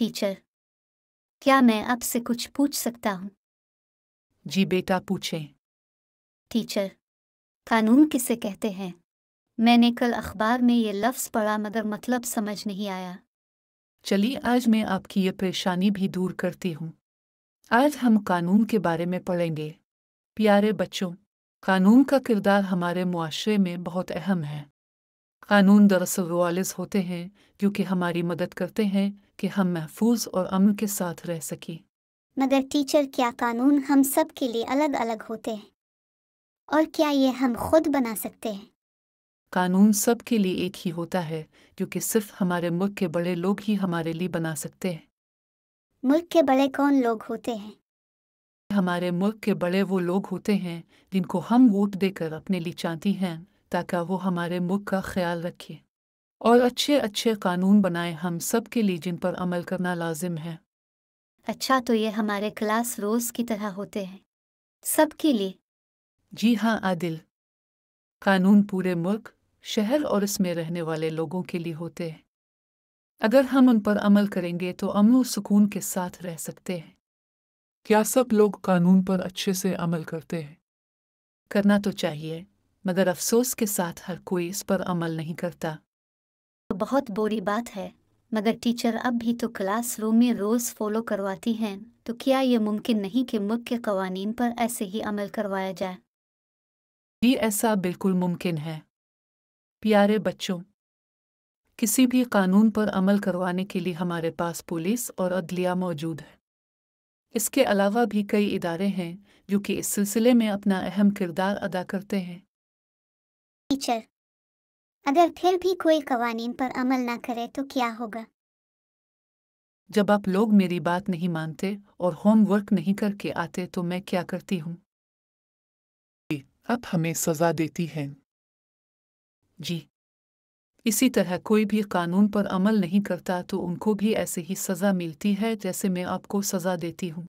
teacher क्या मैं आपसे कुछ पूछ सकता हूँ जी बेटा पूछें टीचर कानून किसे कहते हैं मैंने कल अखबार में ये लफ्ज़ पढ़ा मगर मतलब समझ नहीं आया चलिए आज मैं आपकी ये परेशानी भी दूर करती हूँ आज हम कानून के बारे में पढ़ेंगे प्यारे बच्चों कानून का किरदार हमारे मुआरे में बहुत अहम है कानून दरअसल वालिज होते हैं जो कि हमारी मदद करते हैं कि हम महफूज और अमन के साथ रह सकें मगर टीचर क्या कानून हम सब के लिए अलग अलग होते हैं और क्या ये हम खुद बना सकते हैं कानून सब के लिए एक ही होता है क्योंकि सिर्फ हमारे मुल्क के बड़े लोग ही हमारे लिए बना सकते हैं मुल्क के बड़े कौन लोग होते हैं हमारे मुल्क के बड़े वो लोग होते हैं जिनको हम वोट देकर अपने लिए चाहती हैं ताकि वो हमारे मुल्क का ख्याल रखे और अच्छे अच्छे कानून बनाए हम सब के लिए जिन पर अमल करना लाजिम है अच्छा तो ये हमारे क्लास रोज की तरह होते हैं सब के लिए जी हाँ आदिल कानून पूरे मुल्क शहर और इसमें रहने वाले लोगों के लिए होते हैं अगर हम उन पर अमल करेंगे तो अमन सुकून के साथ रह सकते हैं क्या सब लोग कानून पर अच्छे से अमल करते हैं करना तो चाहिए मगर अफसोस के साथ हर कोई इस पर अमल नहीं करता तो बहुत बुरी बात है मगर टीचर अब भी तो क्लास रूम में रोज़ फॉलो करवाती हैं तो क्या ये मुमकिन नहीं कि मुल्क के कवानीन पर ऐसे ही अमल करवाया जाए ये ऐसा बिल्कुल मुमकिन है प्यारे बच्चों किसी भी कानून पर अमल करवाने के लिए हमारे पास पुलिस और अदलिया मौजूद है इसके अलावा भी कई इदारे हैं जो कि इस सिलसिले में अपना अहम किरदार अदा करते हैं टीचर अगर फिर भी कोई कवानीन पर अमल ना करे तो क्या होगा जब आप लोग मेरी बात नहीं मानते और होमवर्क नहीं करके आते तो मैं क्या करती हूँ आप हमें सजा देती हैं जी इसी तरह कोई भी कानून पर अमल नहीं करता तो उनको भी ऐसे ही सज़ा मिलती है जैसे मैं आपको सज़ा देती हूँ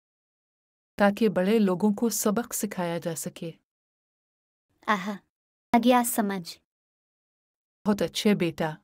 ताकि बड़े लोगों को सबक सिखाया जा सके आहा आ गया समझ बहुत अच्छे बेटा